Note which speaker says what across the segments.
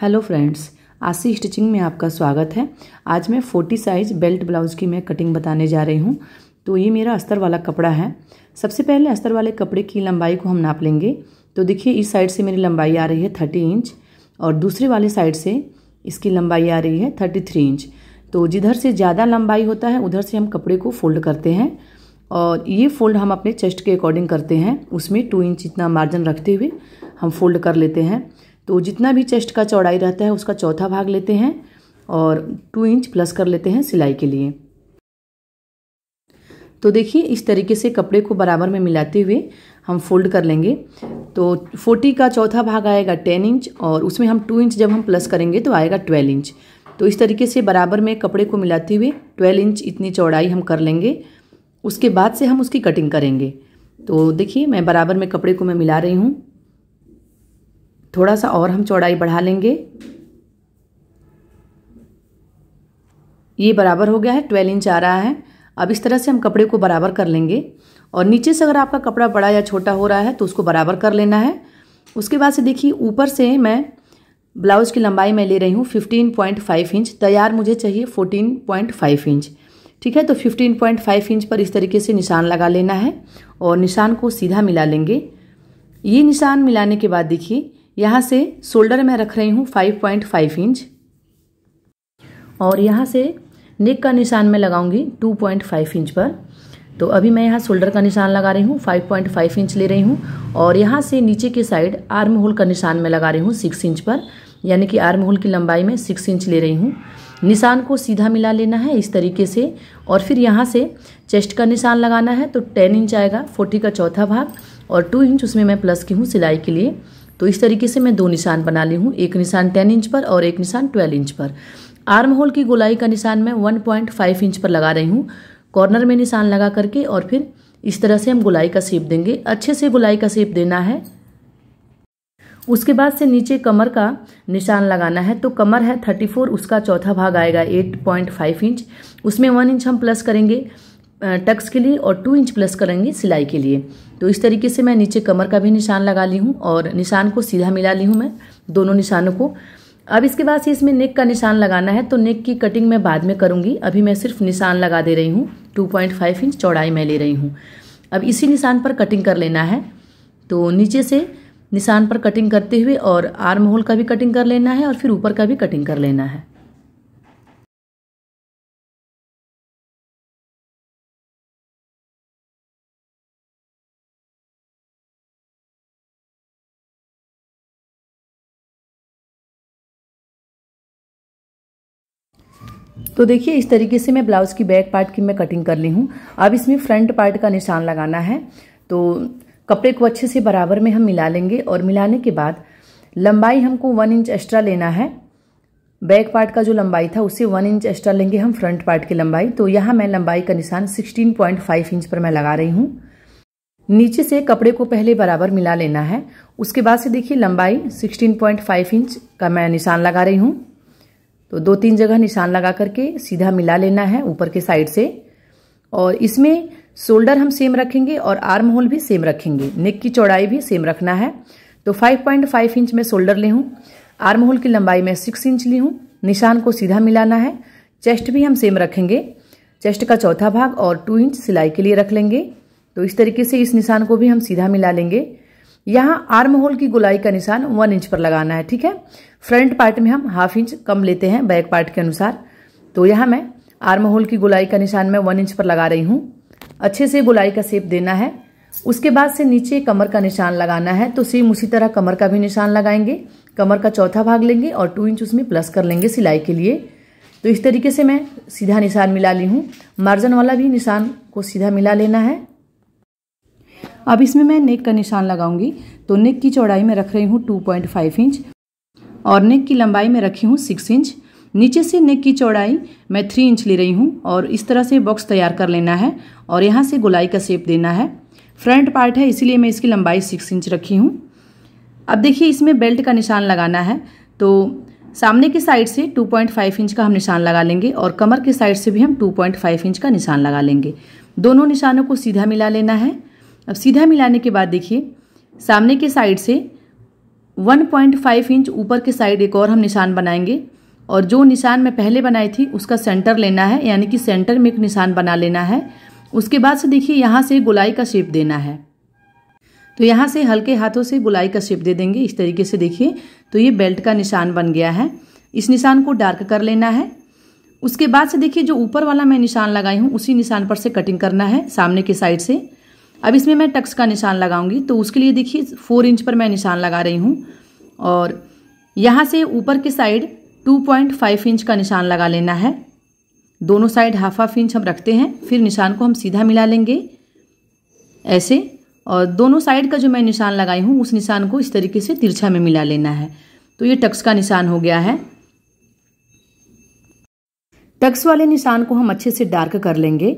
Speaker 1: hello friends आसी stitching में आपका स्वागत है आज मैं फोर्टी साइज बेल्ट ब्लाउज की मैं कटिंग बताने जा रही हूँ तो ये मेरा अस्तर वाला कपड़ा है सबसे पहले अस्तर वाले कपड़े की लंबाई को हम नाप लेंगे तो देखिए इस साइड से मेरी लंबाई आ रही है थर्टी इंच और दूसरे वाले साइड से इसकी लंबाई आ रही है थर्टी थ्री इंच तो जिधर से ज़्यादा लंबाई होता है उधर से हम कपड़े को फोल्ड करते हैं और ये फोल्ड हम अपने चेस्ट के अकॉर्डिंग करते हैं उसमें टू इंच इतना मार्जिन रखते हुए हम फोल्ड कर लेते हैं तो जितना भी चेस्ट का चौड़ाई रहता है उसका चौथा भाग लेते हैं और टू इंच प्लस कर लेते हैं सिलाई के लिए तो देखिए इस तरीके से कपड़े को बराबर में मिलाते हुए हम फोल्ड कर लेंगे तो फोर्टी का चौथा भाग आएगा टेन इंच और उसमें हम टू इंच जब हम प्लस करेंगे तो आएगा ट्वेल्व इंच तो इस तरीके से बराबर में कपड़े को मिलाते हुए ट्वेल्व इंच इतनी चौड़ाई हम कर लेंगे उसके बाद से हम उसकी कटिंग करेंगे तो देखिए मैं बराबर में कपड़े को मैं मिला रही हूँ थोड़ा सा और हम चौड़ाई बढ़ा लेंगे ये बराबर हो गया है ट्वेल्व इंच आ रहा है अब इस तरह से हम कपड़े को बराबर कर लेंगे और नीचे से अगर आपका कपड़ा बड़ा या छोटा हो रहा है तो उसको बराबर कर लेना है उसके बाद से देखिए ऊपर से मैं ब्लाउज़ की लंबाई मैं ले रही हूँ 15.5 इंच तैयार मुझे चाहिए 14.5 इंच ठीक है तो 15.5 इंच पर इस तरीके से निशान लगा लेना है और निशान को सीधा मिला लेंगे ये निशान मिलाने के बाद देखिए यहाँ से शोल्डर में रख रही हूँ 5.5 इंच और यहाँ से नेक का निशान मैं लगाऊंगी 2.5 इंच पर तो अभी मैं यहाँ शोल्डर का निशान लगा रही हूँ 5.5 इंच ले रही हूँ और यहाँ से नीचे की साइड आर्म होल का निशान मैं लगा रही हूँ 6 इंच पर यानी कि आर्म होल की लंबाई में 6 इंच ले रही हूँ निशान को सीधा मिला लेना है इस तरीके से और फिर यहाँ से चेस्ट का निशान लगाना है तो टेन इंच आएगा फोर्टी का चौथा भाग और टू इंच उसमें मैं प्लस की हूँ सिलाई के लिए तो इस तरीके से मैं दो निशान बना ली हूँ एक निशान टेन इंच पर और एक निशान ट्वेल्व इंच पर आर्म होल की गोलाई का निशान मैं वन पॉइंट फाइव इंच पर लगा रही हूँ कॉर्नर में निशान लगा करके और फिर इस तरह से हम गोलाई का सेप देंगे अच्छे से गोलाई का सेप देना है उसके बाद से नीचे कमर का निशान लगाना है तो कमर है थर्टी फोर उसका चौथा भाग आएगा एट पॉइंट फाइव इंच उसमें वन इंच हम प्लस करेंगे टक्स के लिए और टू इंच प्लस करेंगे सिलाई के लिए तो इस तरीके से मैं नीचे कमर का भी निशान लगा ली हूँ और निशान को सीधा मिला ली हूँ मैं दोनों निशानों को अब इसके बाद से इसमें नेक का निशान लगाना है तो नेक की कटिंग मैं बाद में करूँगी अभी मैं सिर्फ निशान लगा दे रही हूँ टू पॉइंट फाइव इंच चौड़ाई मैं ले रही हूँ अब इसी निशान पर कटिंग कर लेना है तो नीचे से निशान पर कटिंग करते हुए और आर्म होल का भी कटिंग कर लेना है और फिर ऊपर का भी कटिंग कर लेना है तो देखिए इस तरीके से मैं ब्लाउज की बैक पार्ट की मैं कटिंग कर ली हूँ अब इसमें फ्रंट पार्ट का निशान लगाना है तो कपड़े को अच्छे से बराबर में हम मिला लेंगे और मिलाने के बाद लंबाई हमको वन इंच एक्स्ट्रा लेना है बैक पार्ट का जो लंबाई था उसे वन इंच एक्स्ट्रा लेंगे हम फ्रंट पार्ट की लंबाई तो यहाँ मैं लंबाई का निशान 16.5 इंच पर मैं लगा रही हूँ नीचे से कपड़े को पहले बराबर मिला लेना है उसके बाद से देखिए लंबाई 16.5 इंच का मैं निशान लगा रही हूँ तो दो तीन जगह निशान लगा करके सीधा मिला लेना है ऊपर के साइड से और इसमें शोल्डर हम सेम रखेंगे और आर्म होल भी सेम रखेंगे नेक की चौड़ाई भी सेम रखना है तो 5.5 इंच में शोल्डर ली हूँ आर्म होल की लंबाई में 6 इंच ली हूँ निशान को सीधा मिलाना है चेस्ट भी हम सेम रखेंगे चेस्ट का चौथा भाग और टू इंच सिलाई के लिए रख लेंगे तो इस तरीके से इस निशान को भी हम सीधा मिला लेंगे यहाँ आर्म होल की गुलाई का निशान वन इंच पर लगाना है ठीक है फ्रंट पार्ट में हम हाफ इंच कम लेते हैं बैक पार्ट के अनुसार तो यहाँ मैं आर्म होल की गुलाई का निशान मैं वन इंच पर लगा रही हूँ अच्छे से गुलाई का सेप देना है उसके बाद से नीचे कमर का निशान लगाना है तो सेम उसी तरह कमर का भी निशान लगाएंगे कमर का चौथा भाग लेंगे और टू इंच उसमें प्लस कर लेंगे सिलाई के लिए तो इस तरीके से मैं सीधा निशान मिला ली हूँ मार्जन वाला भी निशान को सीधा मिला लेना है अब इसमें मैं नेक का निशान लगाऊंगी तो नेक की चौड़ाई में रख रही हूँ टू पॉइंट फाइव इंच और नेक की लंबाई में रखी हूँ सिक्स इंच नीचे से नेक की चौड़ाई मैं थ्री इंच ले रही हूँ और इस तरह से बॉक्स तैयार कर लेना है और यहाँ से गुलाई का शेप देना है फ्रंट पार्ट है इसीलिए मैं इसकी लंबाई सिक्स इंच रखी हूँ अब देखिए इसमें बेल्ट का निशान लगाना है तो सामने की साइड से 2.5 इंच का हम निशान लगा लेंगे और कमर के साइड से भी हम 2.5 इंच का निशान लगा लेंगे दोनों निशानों को सीधा मिला लेना है अब सीधा मिलाने के बाद देखिए सामने के साइड से 1.5 इंच ऊपर के साइड एक और हम निशान बनाएंगे और जो निशान मैं पहले बनाई थी उसका सेंटर लेना है यानी कि सेंटर में एक निशान बना लेना है उसके बाद से देखिए यहाँ से गुलाई का शेप देना है तो यहाँ से हल्के हाथों से गुलाई का शेप दे देंगे इस तरीके से देखिए तो ये बेल्ट का निशान बन गया है इस निशान को डार्क कर लेना है उसके बाद से देखिए जो ऊपर वाला मैं निशान लगाई हूँ उसी निशान पर से कटिंग करना है सामने के साइड से अब इसमें मैं टक्स का निशान लगाऊंगी तो उसके लिए देखिए फोर इंच पर मैं निशान लगा रही हूँ और यहाँ से ऊपर की साइड 2.5 इंच का निशान लगा लेना है दोनों साइड हाफ हाफ इंच हम रखते हैं फिर निशान को हम सीधा मिला लेंगे ऐसे और दोनों साइड का जो मैं निशान लगाई हूँ उस निशान को इस तरीके से तिरछा में मिला लेना है तो ये टक्स का निशान हो गया है टक्स वाले निशान को हम अच्छे से डार्क कर लेंगे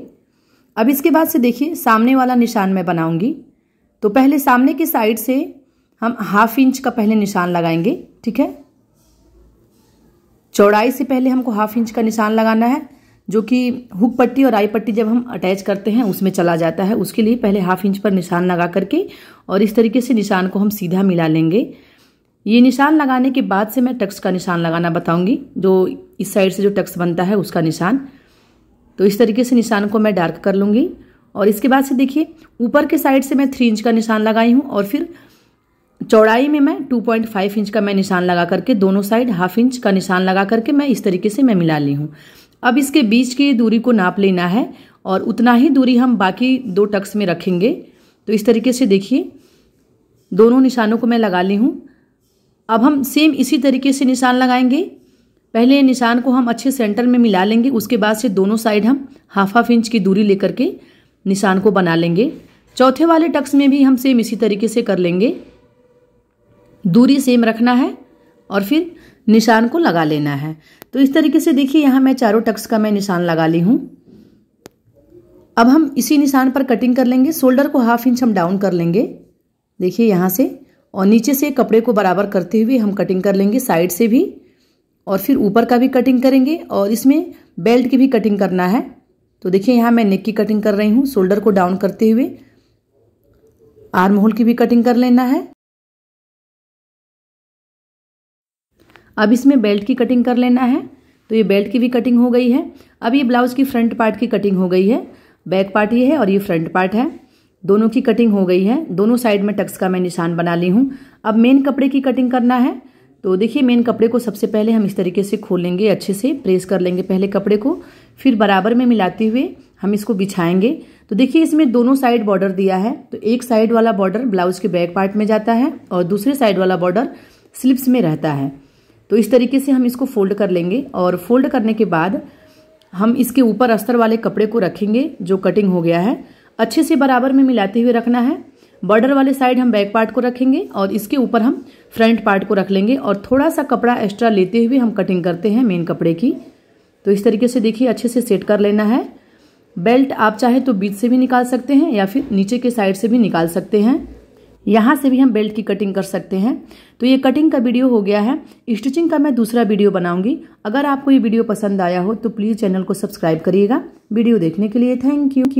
Speaker 1: अब इसके बाद से देखिए सामने वाला निशान मैं बनाऊंगी तो पहले सामने की साइड से हम हाफ इंच का पहले निशान लगाएंगे ठीक है चौड़ाई से पहले हमको हाफ इंच का निशान लगाना है जो कि हुक पट्टी और आई पट्टी जब हम अटैच करते हैं उसमें चला जाता है उसके लिए पहले हाफ इंच पर निशान लगा करके और इस तरीके से निशान को हम सीधा मिला लेंगे ये निशान लगाने के बाद से मैं टक्स का निशान लगाना बताऊंगी जो इस साइड से जो टक्स बनता है उसका निशान तो इस तरीके से निशान को मैं डार्क कर लूँगी और इसके बाद से देखिए ऊपर के साइड से मैं थ्री इंच का निशान लगाई हूँ और फिर चौड़ाई में मैं टू पॉइंट फाइव इंच का मैं निशान लगा करके दोनों साइड हाफ इंच का निशान लगा करके मैं इस तरीके से मैं मिला ली हूँ अब इसके बीच की दूरी को नाप लेना है और उतना ही दूरी हम बाकी दो टक्स में रखेंगे तो इस तरीके से देखिए दोनों निशानों को मैं लगा ली हूँ अब हम सेम इसी तरीके से निशान लगाएंगे पहले निशान को हम अच्छे सेंटर में मिला लेंगे उसके बाद से दोनों साइड हम हाफ हाफ इंच की दूरी लेकर के निशान को बना लेंगे चौथे वाले टक्स में भी हम सेम इसी तरीके से कर लेंगे दूरी सेम रखना है और फिर निशान को लगा लेना है तो इस तरीके से देखिए यहाँ मैं चारों टक्स का मैं निशान लगा ली हूँ अब हम इसी निशान पर कटिंग कर लेंगे शोल्डर को हाफ इंच हम डाउन कर लेंगे देखिए यहाँ से और नीचे से कपड़े को बराबर करते हुए हम कटिंग कर लेंगे साइड से भी और फिर ऊपर का भी कटिंग करेंगे और इसमें बेल्ट की भी कटिंग करना है तो देखिए यहाँ मैं नेक की कटिंग कर रही हूँ शोल्डर को डाउन करते हुए आर्म होल की भी कटिंग कर लेना है अब इसमें बेल्ट की कटिंग कर लेना है तो ये बेल्ट की भी कटिंग हो गई है अब ये ब्लाउज़ की फ्रंट पार्ट की कटिंग हो गई है बैक पार्ट ये है और ये फ्रंट पार्ट है दोनों की कटिंग हो गई है दोनों साइड में टक्स का मैं निशान बना ली हूँ अब मेन कपड़े की कटिंग करना है तो देखिए मेन कपड़े को सबसे पहले हम इस तरीके से खोलेंगे अच्छे से प्रेस कर लेंगे पहले कपड़े को फिर बराबर में मिलाते हुए हम इसको बिछाएंगे तो देखिए इसमें दोनों साइड बॉर्डर दिया है तो एक साइड वाला बॉर्डर ब्लाउज के बैक पार्ट में जाता है और दूसरे साइड वाला बॉर्डर स्लिप्स में रहता है तो इस तरीके से हम इसको फोल्ड कर लेंगे और फोल्ड करने के बाद हम इसके ऊपर अस्तर वाले कपड़े को रखेंगे जो कटिंग हो गया है अच्छे से बराबर में मिलाते हुए रखना है बॉर्डर वाले साइड हम बैक पार्ट को रखेंगे और इसके ऊपर हम फ्रंट पार्ट को रख लेंगे और थोड़ा सा कपड़ा एक्स्ट्रा लेते हुए हम कटिंग करते हैं मेन कपड़े की तो इस तरीके से देखिए अच्छे से सेट कर लेना है बेल्ट आप चाहे तो बीच से भी निकाल सकते हैं या फिर नीचे के साइड से भी निकाल सकते हैं यहाँ से भी हम बेल्ट की कटिंग कर सकते हैं तो ये कटिंग का वीडियो हो गया है स्टिचिंग का मैं दूसरा वीडियो बनाऊंगी अगर आपको ये वीडियो पसंद आया हो तो प्लीज़ चैनल को सब्सक्राइब करिएगा वीडियो देखने के लिए थैंक यू